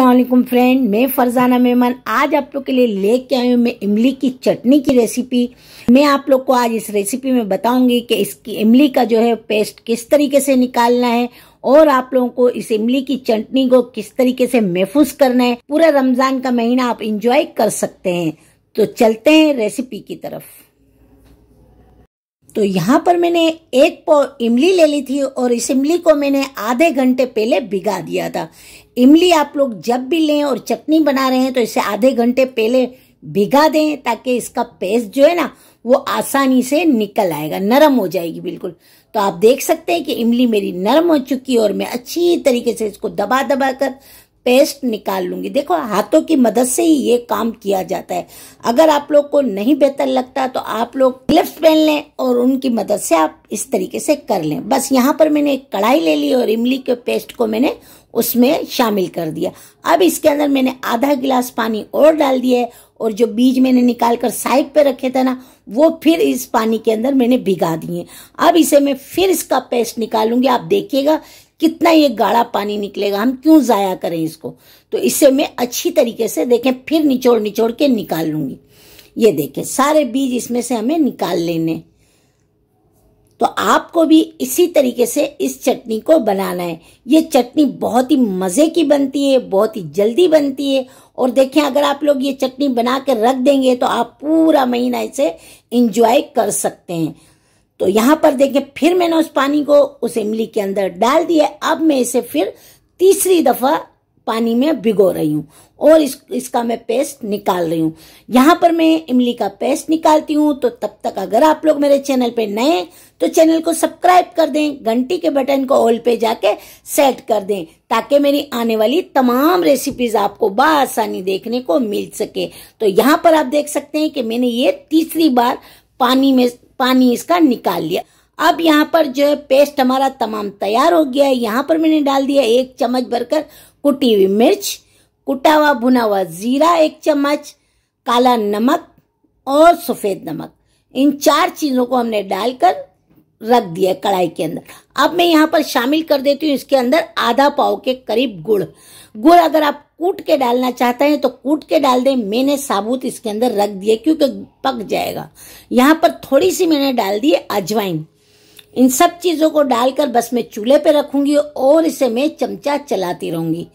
Aslam friend मैं फरजाना मेमन आज आप लोग के लिए लेके आई हूँ मैं इमली की चटनी की रेसिपी मैं आप लोग को आज इस रेसिपी में बताऊंगी कि इसकी इमली का जो है पेस्ट किस तरीके से निकालना है और आप लोगों को इस इमली की चटनी को किस तरीके से महफूज करना है पूरा रमजान का महीना आप इंजॉय कर सकते हैं तो चलते हैं रेसिपी की तरफ तो यहाँ पर मैंने एक पाव इमली ले ली थी और इस इमली को मैंने आधे घंटे पहले भिगा दिया था इमली आप लोग जब भी लें और चटनी बना रहे हैं तो इसे आधे घंटे पहले भिगा दें ताकि इसका पेस्ट जो है ना वो आसानी से निकल आएगा नरम हो जाएगी बिल्कुल तो आप देख सकते हैं कि इमली मेरी नरम हो चुकी है और मैं अच्छी तरीके से इसको दबा दबा कर पेस्ट निकाल लूंगी देखो हाथों की मदद से ही ये काम किया जाता है अगर आप लोग को नहीं बेहतर लगता तो आप लोग क्लिप्स पहन लें और उनकी मदद से आप इस तरीके से कर लें बस यहाँ पर मैंने एक कढ़ाई ले ली और इमली के पेस्ट को मैंने उसमें शामिल कर दिया अब इसके अंदर मैंने आधा गिलास पानी और डाल दिया है और जो बीज मैंने निकाल कर साइड पे रखे थे ना वो फिर इस पानी के अंदर मैंने भिगा दिए अब इसे मैं फिर इसका पेस्ट निकालूंगी आप देखिएगा कितना ये गाढ़ा पानी निकलेगा हम क्यों ज़ाया करें इसको तो इसे मैं अच्छी तरीके से देखें फिर निचोड़ निचोड़ के निकाल लूँगी ये देखें सारे बीज इसमें से हमें निकाल लेने तो आपको भी इसी तरीके से इस चटनी को बनाना है ये चटनी बहुत ही मज़े की बनती है बहुत ही जल्दी बनती है और देखें अगर आप लोग ये चटनी बना कर रख देंगे तो आप पूरा महीना इसे इंजॉय कर सकते हैं तो यहां पर देखें फिर मैंने उस पानी को उस इमली के अंदर डाल दिया अब मैं इसे फिर तीसरी दफा पानी में भिगो रही हूँ और इस इसका मैं पेस्ट निकाल रही हूं यहाँ पर मैं इमली का पेस्ट निकालती हूँ तो तब तक अगर आप लोग मेरे चैनल पे नए तो चैनल को सब्सक्राइब कर दें घंटी के बटन को ऑल पे जाके सेट कर दें ताकि मेरी आने वाली तमाम रेसिपीज आपको बसानी देखने को मिल सके तो यहाँ पर आप देख सकते हैं कि मैंने ये तीसरी बार पानी में पानी इसका निकाल लिया अब यहाँ पर जो है पेस्ट हमारा तमाम तैयार हो गया है यहाँ पर मैंने डाल दिया एक चम्मच भरकर कुटी हुई मिर्च कुटा हुआ भुना हुआ जीरा एक चम्मच काला नमक और सफ़ेद नमक इन चार चीज़ों को हमने डालकर रख दिया कढ़ाई के अंदर अब मैं यहाँ पर शामिल कर देती हूँ इसके अंदर आधा पाव के करीब गुड़ गुड़ अगर आप कूट के डालना चाहते हैं तो कूट के डाल दें मैंने साबुत इसके अंदर रख दिया क्योंकि पक जाएगा यहाँ पर थोड़ी सी मैंने डाल दी अजवाइन इन सब चीज़ों को डालकर बस मैं चूल्हे पे रखूंगी और इसे मैं चमचा चलाती रहूंगी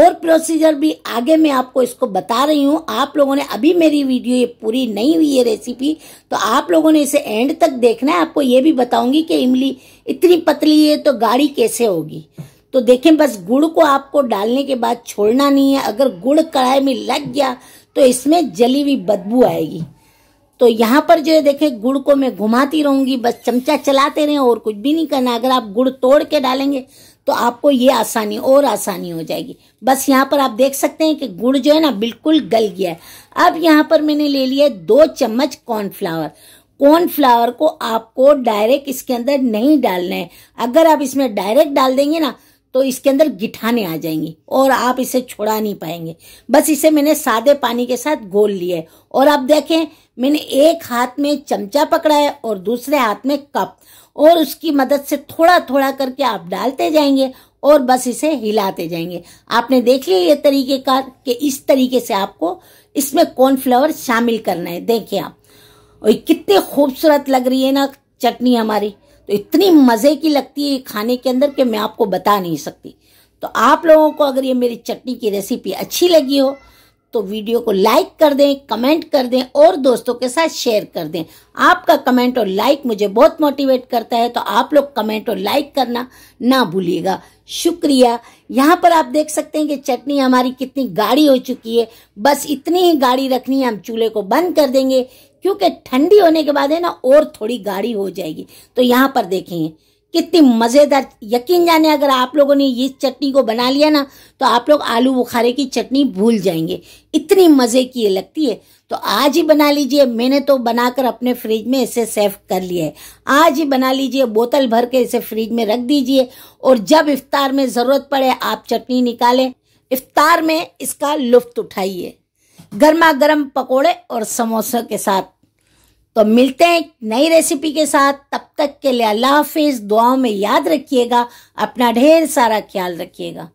और प्रोसीजर भी आगे मैं आपको इसको बता रही हूँ आप लोगों ने अभी मेरी वीडियो ये पूरी नहीं हुई है रेसिपी तो आप लोगों ने इसे एंड तक देखना है आपको ये भी बताऊंगी कि इमली इतनी पतली है तो गाढ़ी कैसे होगी तो देखें बस गुड़ को आपको डालने के बाद छोड़ना नहीं है अगर गुड़ कढ़ाई में लग गया तो इसमें जली हुई बदबू आएगी तो यहाँ पर जो है देखे गुड़ को मैं घुमाती रहूंगी बस चमचा चलाते रहें और कुछ भी नहीं करना अगर आप गुड़ तोड़ के डालेंगे तो आपको ये आसानी और आसानी हो जाएगी बस यहाँ पर आप देख सकते हैं कि गुड़ जो है ना बिल्कुल गल गया है अब यहाँ पर मैंने ले लिया दो चम्मच कॉर्नफ्लावर कॉर्नफ्लावर को आपको डायरेक्ट इसके अंदर नहीं डालना है अगर आप इसमें डायरेक्ट डाल देंगे ना तो इसके अंदर गिठाने आ जाएंगी और आप इसे छोड़ा नहीं पाएंगे बस इसे मैंने सादे पानी के साथ घोल लिया है और आप देखें मैंने एक हाथ में चमचा पकड़ा है और दूसरे हाथ में कप और उसकी मदद से थोड़ा थोड़ा करके आप डालते जाएंगे और बस इसे हिलाते जाएंगे आपने देख लिया ये तरीके का कि इस तरीके से आपको इसमें कॉर्नफ्लावर शामिल करना है देखिए आप और कितनी खूबसूरत लग रही है ना चटनी हमारी तो इतनी मज़े की लगती है खाने के अंदर कि मैं आपको बता नहीं सकती तो आप लोगों को अगर ये मेरी चटनी की रेसिपी अच्छी लगी हो तो वीडियो को लाइक कर दें कमेंट कर दें और दोस्तों के साथ शेयर कर दें आपका कमेंट और लाइक मुझे बहुत मोटिवेट करता है तो आप लोग कमेंट और लाइक करना ना भूलिएगा शुक्रिया यहाँ पर आप देख सकते हैं कि चटनी हमारी कितनी गाढ़ी हो चुकी है बस इतनी ही गाढ़ी रखनी है हम चूल्हे को बंद कर देंगे क्योंकि ठंडी होने के बाद है ना और थोड़ी गाढ़ी हो जाएगी तो यहाँ पर देखेंगे कितनी मज़ेदार यकीन जाने अगर आप लोगों ने ये चटनी को बना लिया ना तो आप लोग आलू बुखारे की चटनी भूल जाएंगे इतनी मज़े की ये लगती है तो आज ही बना लीजिए मैंने तो बनाकर अपने फ्रिज में इसे सेव कर लिया है आज ही बना लीजिए बोतल भर के इसे फ्रिज में रख दीजिए और जब इफ्तार में ज़रूरत पड़े आप चटनी निकालें इफ्तार में इसका लुफ्त उठाइए गर्मा गर्म पकौड़े और समोसों के साथ तो मिलते हैं नई रेसिपी के साथ तब तक के लिए अल्लाह हाफिज दुआओं में याद रखिएगा अपना ढेर सारा ख्याल रखिएगा